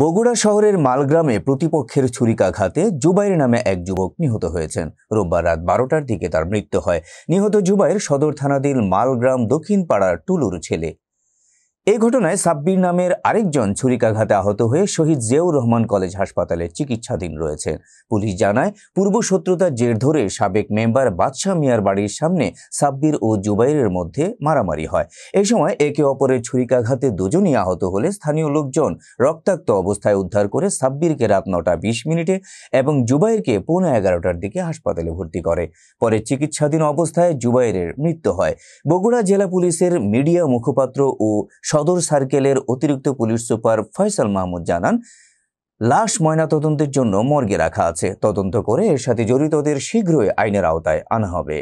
বগুড়া শহরের মালগ্রামে প্রতিপক্ষের ছুরিকাঘাতে জুবাইর নামে এক যুবক নিহত হয়েছেন রোববার রাত বারোটার দিকে তার মৃত্যু হয় নিহত জুবাইর সদর থানাধীন মালগ্রাম দক্ষিণ পাড়ার টুলুর ছেলে এ ঘটনায় সাব্বির নামের আরেকজন ছুরিকাঘাতে আহত হয়ে শহীদ জিয়াউর রহমান কলেজ হাসপাতালে চিকিৎসাধীন রয়েছে পুলিশ জানায় পূর্ব শত্রুতার জের ধরে সাবেক মেম্বার বাদশাহ মিয়ার বাড়ির সামনে সাব্বির ও জুবাইরের মধ্যে মারামারি হয় এই সময় একে অপরের ছুরিকাঘাতে দুজনই আহত হলে স্থানীয় লোকজন রক্তাক্ত অবস্থায় উদ্ধার করে সাব্বিরকে রাত নটা বিশ মিনিটে এবং জুবাইরকে পৌনে এগারোটার দিকে হাসপাতালে ভর্তি করে পরে চিকিৎসাধীন অবস্থায় জুবাইরের মৃত্যু হয় বগুড়া জেলা পুলিশের মিডিয়া মুখপাত্র ও সদর সার্কেলের অতিরিক্ত পুলিশ সুপার ফয়সাল মাহমুদ জানান লাশ ময়নাতদন্তের জন্য মর্গে রাখা আছে তদন্ত করে এর সাথে জড়িতদের শীঘ্রই আইনের আওতায় আনা হবে